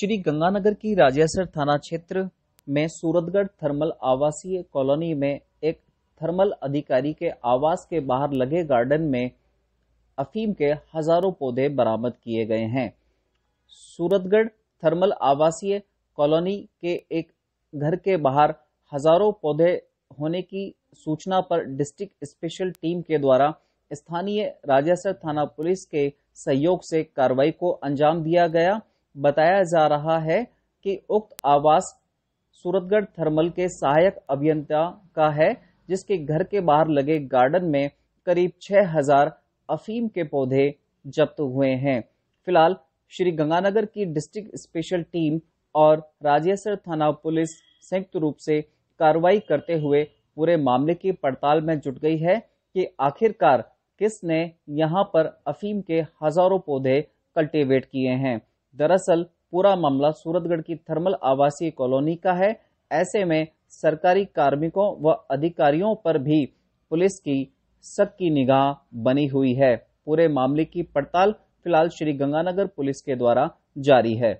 श्री गंगानगर की राजेसर थाना क्षेत्र में सूरतगढ़ थर्मल आवासीय कॉलोनी में एक थर्मल अधिकारी के आवास के बाहर लगे गार्डन में अफीम के हजारों पौधे बरामद किए गए हैं सूरतगढ़ थर्मल आवासीय कॉलोनी के एक घर के बाहर हजारों पौधे होने की सूचना पर डिस्ट्रिक्ट स्पेशल टीम के द्वारा स्थानीय राजेसर थाना पुलिस के सहयोग से कार्रवाई को अंजाम दिया गया बताया जा रहा है कि उक्त आवास सूरतगढ़ थर्मल के सहायक अभियंता का है जिसके घर के बाहर लगे गार्डन में करीब 6000 अफीम के पौधे जब्त हुए हैं फिलहाल श्री गंगानगर की डिस्ट्रिक्ट स्पेशल टीम और राजेसर थाना पुलिस संयुक्त रूप से कार्रवाई करते हुए पूरे मामले की पड़ताल में जुट गई है कि आखिरकार किसने यहां पर अफीम के हजारों पौधे कल्टीवेट किए हैं दरअसल पूरा मामला सूरतगढ़ की थर्मल आवासीय कॉलोनी का है ऐसे में सरकारी कार्मिकों व अधिकारियों पर भी पुलिस की सबकी की निगाह बनी हुई है पूरे मामले की पड़ताल फिलहाल श्री गंगानगर पुलिस के द्वारा जारी है